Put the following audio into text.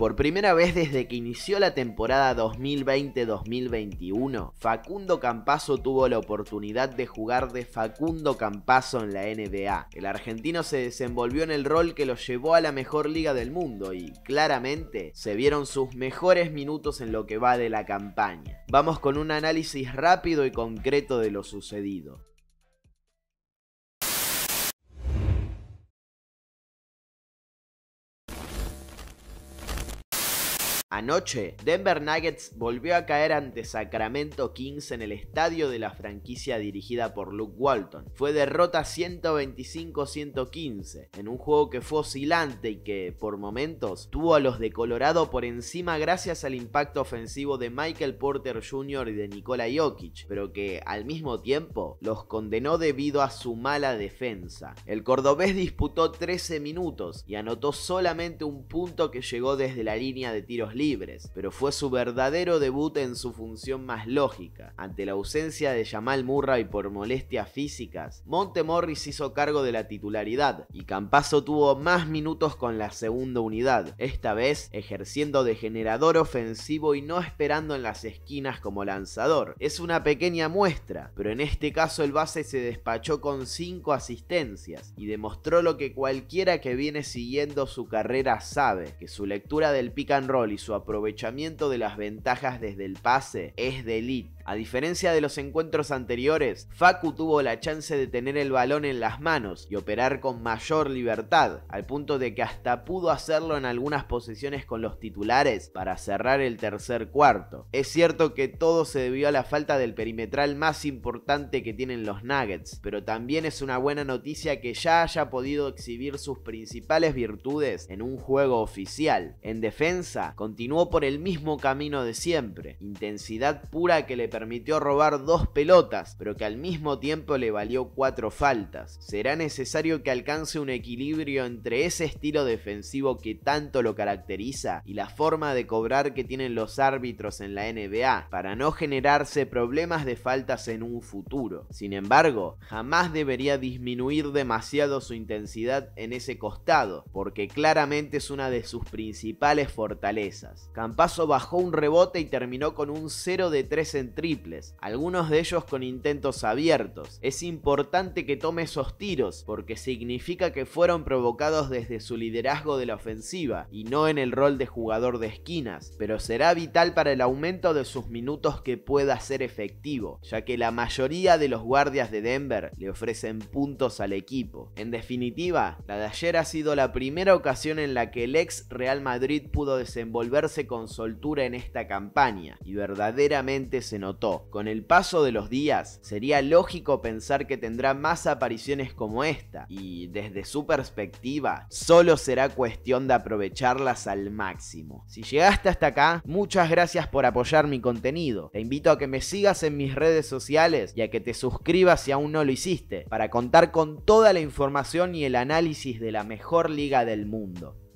Por primera vez desde que inició la temporada 2020-2021, Facundo Campaso tuvo la oportunidad de jugar de Facundo Campazo en la NBA. El argentino se desenvolvió en el rol que lo llevó a la mejor liga del mundo y, claramente, se vieron sus mejores minutos en lo que va de la campaña. Vamos con un análisis rápido y concreto de lo sucedido. Anoche, Denver Nuggets volvió a caer ante Sacramento Kings en el estadio de la franquicia dirigida por Luke Walton. Fue derrota 125-115, en un juego que fue oscilante y que, por momentos, tuvo a los de Colorado por encima gracias al impacto ofensivo de Michael Porter Jr. y de Nikola Jokic, pero que, al mismo tiempo, los condenó debido a su mala defensa. El cordobés disputó 13 minutos y anotó solamente un punto que llegó desde la línea de tiros libres, pero fue su verdadero debut en su función más lógica. Ante la ausencia de Jamal Murray por molestias físicas, Monte Morris hizo cargo de la titularidad y Campaso tuvo más minutos con la segunda unidad, esta vez ejerciendo de generador ofensivo y no esperando en las esquinas como lanzador. Es una pequeña muestra, pero en este caso el base se despachó con 5 asistencias y demostró lo que cualquiera que viene siguiendo su carrera sabe, que su lectura del pick and roll y su su aprovechamiento de las ventajas desde el pase es de a diferencia de los encuentros anteriores, Facu tuvo la chance de tener el balón en las manos y operar con mayor libertad, al punto de que hasta pudo hacerlo en algunas posiciones con los titulares para cerrar el tercer cuarto. Es cierto que todo se debió a la falta del perimetral más importante que tienen los Nuggets, pero también es una buena noticia que ya haya podido exhibir sus principales virtudes en un juego oficial. En defensa, continuó por el mismo camino de siempre, intensidad pura que le permitió robar dos pelotas, pero que al mismo tiempo le valió cuatro faltas. Será necesario que alcance un equilibrio entre ese estilo defensivo que tanto lo caracteriza y la forma de cobrar que tienen los árbitros en la NBA, para no generarse problemas de faltas en un futuro. Sin embargo, jamás debería disminuir demasiado su intensidad en ese costado, porque claramente es una de sus principales fortalezas. Campaso bajó un rebote y terminó con un 0 de 3 en algunos de ellos con intentos abiertos. Es importante que tome esos tiros, porque significa que fueron provocados desde su liderazgo de la ofensiva y no en el rol de jugador de esquinas, pero será vital para el aumento de sus minutos que pueda ser efectivo, ya que la mayoría de los guardias de Denver le ofrecen puntos al equipo. En definitiva, la de ayer ha sido la primera ocasión en la que el ex Real Madrid pudo desenvolverse con soltura en esta campaña y verdaderamente se notó con el paso de los días, sería lógico pensar que tendrá más apariciones como esta, y desde su perspectiva, solo será cuestión de aprovecharlas al máximo. Si llegaste hasta acá, muchas gracias por apoyar mi contenido. Te invito a que me sigas en mis redes sociales y a que te suscribas si aún no lo hiciste, para contar con toda la información y el análisis de la mejor liga del mundo.